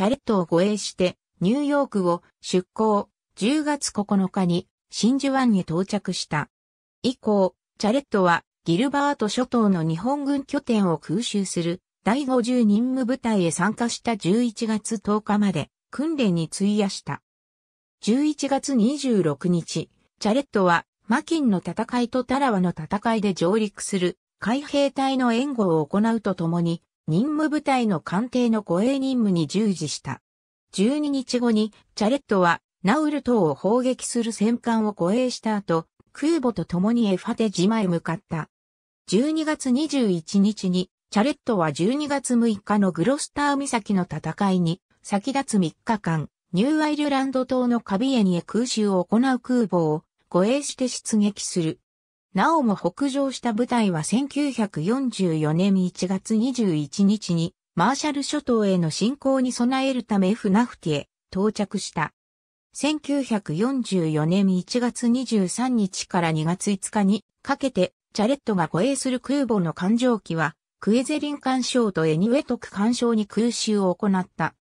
チャレットを護衛して、ニューヨークを出港、10月9日に真珠湾に到着した。以降、チャレットはギルバート諸島の日本軍拠点を空襲する第50任務部隊へ参加した11月10日まで訓練に費やした。11月26日、チャレットはマキンの戦いとタラワの戦いで上陸する海兵隊の援護を行うとともに任務部隊の艦艇の護衛任務に従事した。12日後に、チャレットは、ナウル島を砲撃する戦艦を護衛した後、空母と共にエファテ島へ向かった。12月21日に、チャレットは12月6日のグロスター岬の戦いに、先立つ3日間、ニューアイルランド島のカビエニへ空襲を行う空母を護衛して出撃する。なおも北上した部隊は1944年1月21日にマーシャル諸島への侵攻に備えるためフナフティへ到着した。1944年1月23日から2月5日にかけてチャレットが護衛する空母の艦上機はクエゼリン艦賞とエニウェトク艦賞に空襲を行った。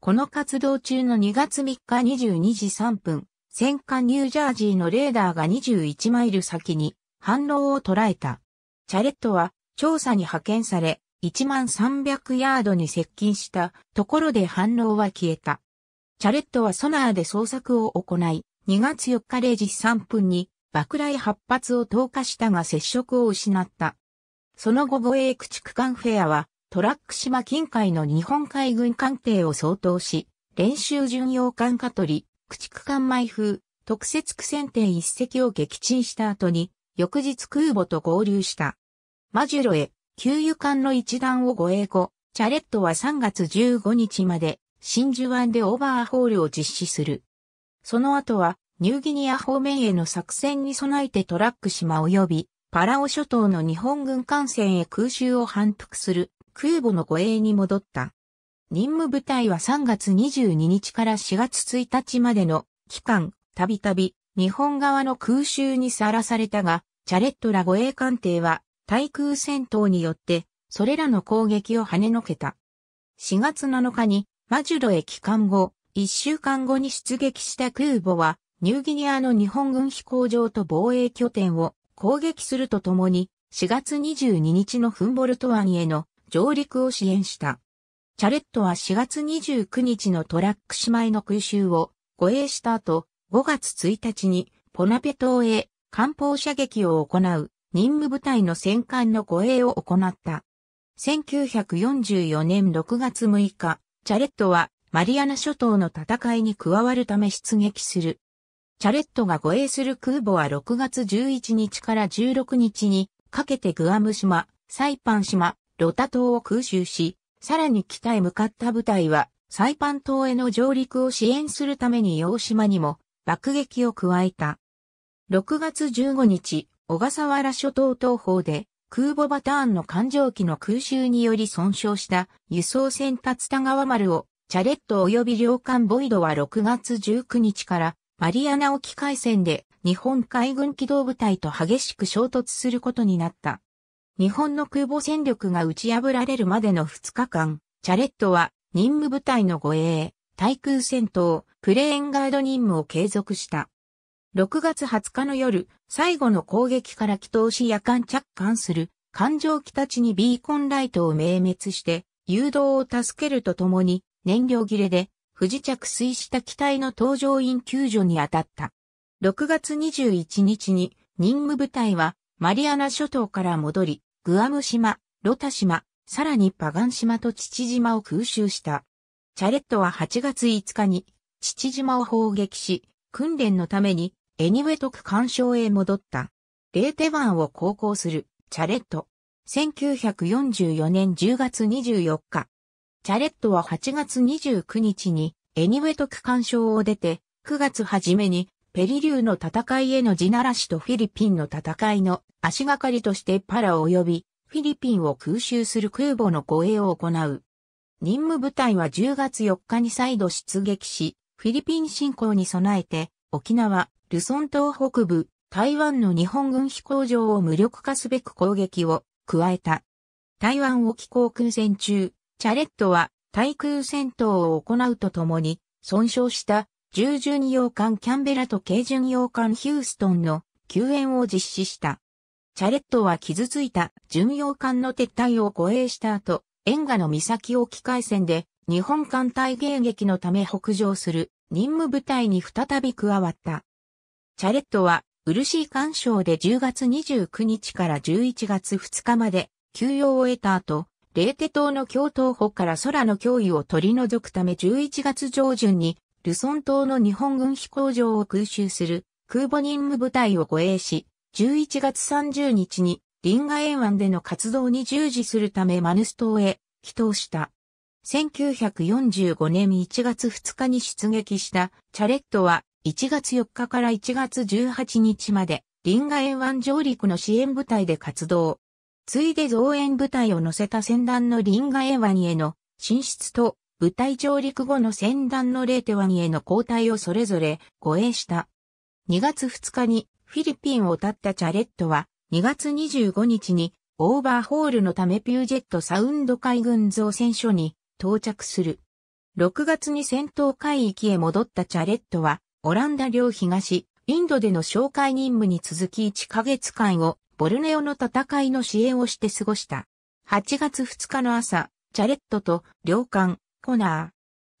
この活動中の2月3日22時3分、戦艦ニュージャージーのレーダーが21マイル先に反応を捉えた。チャレットは調査に派遣され、1300ヤードに接近したところで反応は消えた。チャレットはソナーで捜索を行い、2月4日0時3分に爆雷8発を投下したが接触を失った。その後護衛駆逐艦フェアはトラック島近海の日本海軍艦艇を相当し、練習巡洋艦カトリ、駆逐艦埋風、特設苦戦艇一隻を撃沈した後に、翌日空母と合流した。マジュロへ、給油艦の一団を護衛後、チャレットは3月15日まで、真珠湾でオーバーホールを実施する。その後は、ニューギニア方面への作戦に備えてトラック島及び、パラオ諸島の日本軍艦船へ空襲を反復する空母の護衛に戻った。任務部隊は3月22日から4月1日までの期間、たびたび日本側の空襲にさらされたが、チャレットら護衛艦艇は対空戦闘によってそれらの攻撃を跳ねのけた。4月7日にマジュロへ帰還後、1週間後に出撃した空母はニューギニアの日本軍飛行場と防衛拠点を攻撃するとともに4月22日のフンボルト湾への上陸を支援した。チャレットは4月29日のトラック姉妹の空襲を護衛した後、5月1日にポナペ島へ艦砲射撃を行う任務部隊の戦艦の護衛を行った。1944年6月6日、チャレットはマリアナ諸島の戦いに加わるため出撃する。チャレットが護衛する空母は6月11日から16日にかけてグアム島、サイパン島、ロタ島を空襲し、さらに北へ向かった部隊はサイパン島への上陸を支援するために洋島にも爆撃を加えた。6月15日、小笠原諸島東方で、空母バターンの艦上機の空襲により損傷した輸送船立田川丸を、チャレット及び両艦ボイドは6月19日からマリアナ沖海戦で日本海軍機動部隊と激しく衝突することになった。日本の空母戦力が打ち破られるまでの2日間、チャレットは任務部隊の護衛、対空戦闘、プレーンガード任務を継続した。6月20日の夜、最後の攻撃から祈祷し夜間着艦する、艦上機たちにビーコンライトを明滅して、誘導を助けるとともに、燃料切れで、不時着水した機体の搭乗員救助に当たった。6月21日に、任務部隊は、マリアナ諸島から戻り、グアム島、ロタ島、さらにパガン島と父島を空襲した。チャレットは8月5日に、父島を砲撃し、訓練のためにエニウェトク干渉へ戻った。レーテ湾を航行する、チャレット。1944年10月24日。チャレットは8月29日に、エニウェトク干渉を出て、9月初めに、ペリリューの戦いへの地ならしとフィリピンの戦いの足がかりとしてパラ及び、フィリピンを空襲する空母の護衛を行う。任務部隊は10月4日に再度出撃し、フィリピン侵攻に備えて、沖縄、ルソン島北部、台湾の日本軍飛行場を無力化すべく攻撃を加えた。台湾沖航空戦中、チャレットは対空戦闘を行うとともに、損傷した従巡洋艦キャンベラと軽巡洋艦ヒューストンの救援を実施した。チャレットは傷ついた巡洋艦の撤退を護衛した後、沿岸の岬沖海戦で日本艦隊迎撃のため北上する。任務部隊に再び加わった。チャレットは、ー干渉で10月29日から11月2日まで休養を得た後、レーテ島の共闘歩から空の脅威を取り除くため11月上旬に、ルソン島の日本軍飛行場を空襲する空母任務部隊を護衛し、11月30日にリンガ沿岸での活動に従事するためマヌス島へ帰島した。1945年1月2日に出撃したチャレットは1月4日から1月18日までリンガ沿湾上陸の支援部隊で活動。ついで増援部隊を乗せた船団のリンガ沿湾への進出と部隊上陸後の船団のレーテ湾への交代をそれぞれ護衛した。2月2日にフィリピンを立ったチャレットは2月25日にオーバーホールのためピュージェットサウンド海軍造船所に到着する。6月に戦闘海域へ戻ったチャレットは、オランダ領東、インドでの紹介任務に続き1ヶ月間を、ボルネオの戦いの支援をして過ごした。8月2日の朝、チャレットと領艦、コナ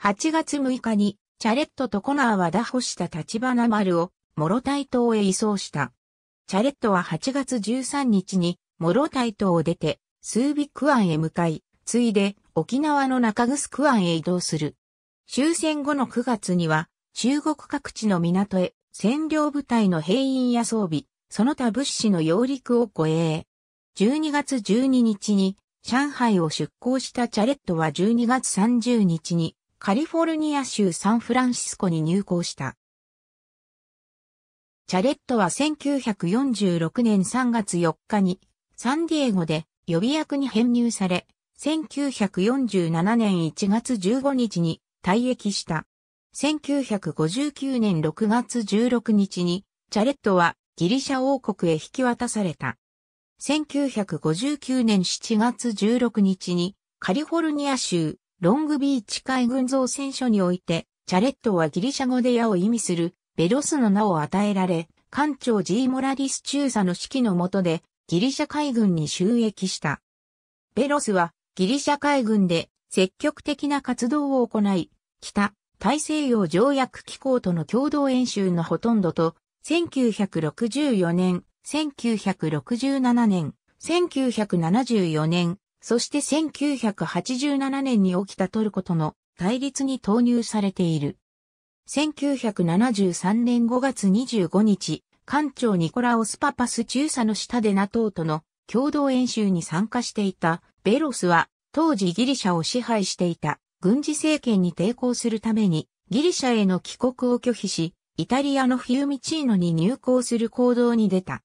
ー。8月6日に、チャレットとコナーは打破した立花丸を、モロタイ島へ移送した。チャレットは8月13日に、モロタイ島を出て、スービック湾へ向かい、ついで、沖縄の中城湾へ移動する。終戦後の9月には、中国各地の港へ占領部隊の兵員や装備、その他物資の揚陸を護衛。12月12日に上海を出港したチャレットは12月30日にカリフォルニア州サンフランシスコに入港した。チャレットは1946年3月4日にサンディエゴで予備役に編入され、1947年1月15日に退役した。1959年6月16日に、チャレットはギリシャ王国へ引き渡された。1959年7月16日に、カリフォルニア州ロングビーチ海軍造船所において、チャレットはギリシャ語で矢を意味するベロスの名を与えられ、艦長ジーモラリス中佐の指揮の下でギリシャ海軍に収益した。ベロスはギリシャ海軍で積極的な活動を行い、北、大西洋条約機構との共同演習のほとんどと、1964年、1967年、1974年、そして1987年に起きたトルコとの対立に投入されている。1973年5月25日、艦長ニコラオス・パパス中佐の下で NATO との共同演習に参加していたベロスは当時ギリシャを支配していた軍事政権に抵抗するためにギリシャへの帰国を拒否し、イタリアのフィウミチーノに入港する行動に出た。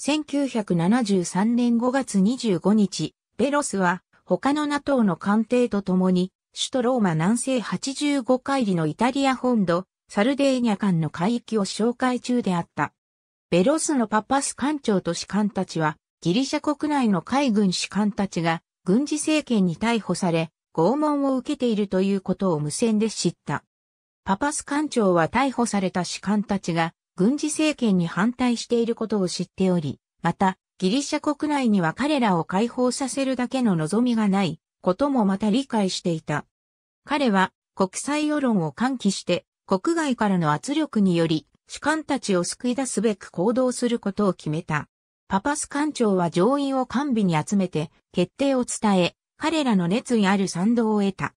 1973年5月25日、ベロスは他の NATO の艦艇と共に首都ローマ南西85海里のイタリア本土、サルデーニャ間の海域を紹介中であった。ベロスのパパス艦長と士官たちは、ギリシャ国内の海軍士官たちが軍事政権に逮捕され、拷問を受けているということを無線で知った。パパス艦長は逮捕された士官たちが軍事政権に反対していることを知っており、また、ギリシャ国内には彼らを解放させるだけの望みがないこともまた理解していた。彼は国際世論を喚起して国外からの圧力により士官たちを救い出すべく行動することを決めた。パパス艦長は上院を完備に集めて、決定を伝え、彼らの熱意ある賛同を得た。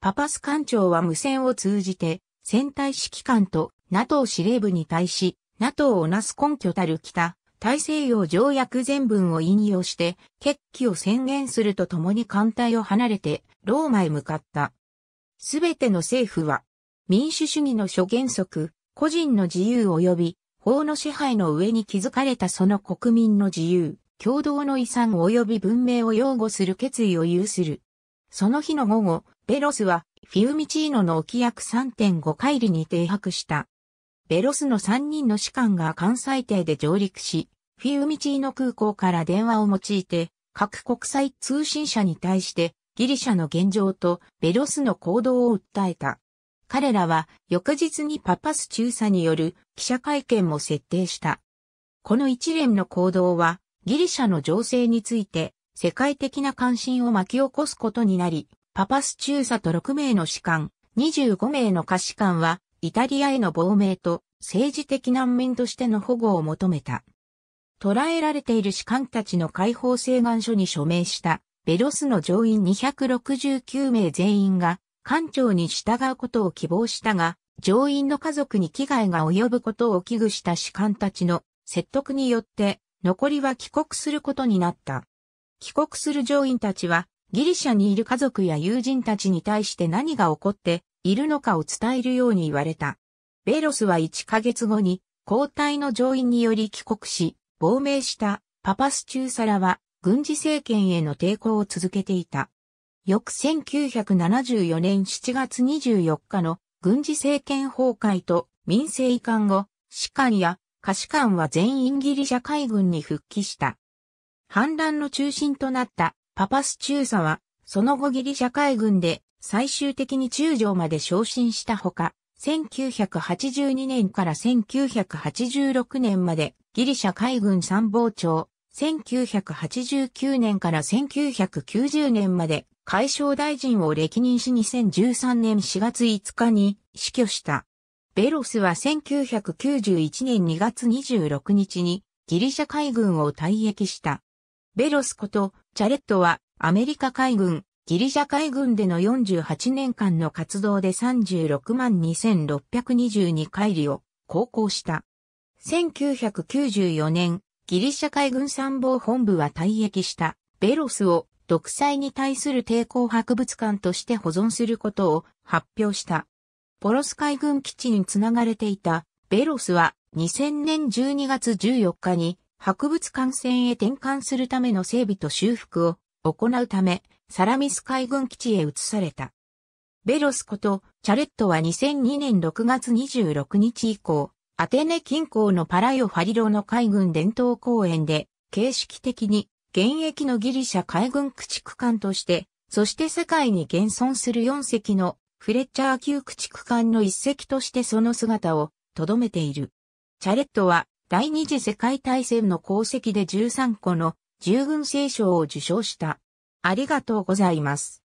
パパス艦長は無線を通じて、戦隊指揮官と NATO 司令部に対し、NATO をなす根拠たる北、大西洋条約全文を引用して、決起を宣言するとともに艦隊を離れて、ローマへ向かった。すべての政府は、民主主義の諸原則、個人の自由及び法の支配の上に築かれたその国民の自由、共同の遺産及び文明を擁護する決意を有する。その日の午後、ベロスはフィウミチーノの沖約3.5海里に停泊した。ベロスの3人の士官が関西艇で上陸し、フィウミチーノ空港から電話を用いて、各国際通信社に対してギリシャの現状とベロスの行動を訴えた。彼らは翌日にパパス中佐による記者会見も設定した。この一連の行動はギリシャの情勢について世界的な関心を巻き起こすことになり、パパス中佐と6名の士官、25名の下士官はイタリアへの亡命と政治的難民としての保護を求めた。捕らえられている士官たちの解放請願書に署名したベロスの上院269名全員が官庁に従うことを希望したが、上院の家族に危害が及ぶことを危惧した士官たちの説得によって、残りは帰国することになった。帰国する上院たちは、ギリシャにいる家族や友人たちに対して何が起こっているのかを伝えるように言われた。ベロスは1ヶ月後に交代の上院により帰国し、亡命したパパス中サラは軍事政権への抵抗を続けていた。翌1974年7月24日の軍事政権崩壊と民政移管後、士官や下士官は全員ギリシャ海軍に復帰した。反乱の中心となったパパス中佐は、その後ギリシャ海軍で最終的に中将まで昇進したほか、1982年から1986年までギリシャ海軍参謀長、1989年から1990年まで解消大臣を歴任し2013年4月5日に死去した。ベロスは1991年2月26日にギリシャ海軍を退役した。ベロスことチャレットはアメリカ海軍、ギリシャ海軍での48年間の活動で36万2622海里を航行した。1994年、ギリシャ海軍参謀本部は退役したベロスを独裁に対する抵抗博物館として保存することを発表した。ポロス海軍基地につながれていたベロスは2000年12月14日に博物館船へ転換するための整備と修復を行うためサラミス海軍基地へ移された。ベロスことチャレットは2002年6月26日以降、アテネ近郊のパラヨファリロの海軍伝統公園で形式的に現役のギリシャ海軍駆逐艦として、そして世界に現存する4隻のフレッチャー級駆逐艦の一隻としてその姿を留めている。チャレットは第二次世界大戦の功績で13個の従軍聖賞を受賞した。ありがとうございます。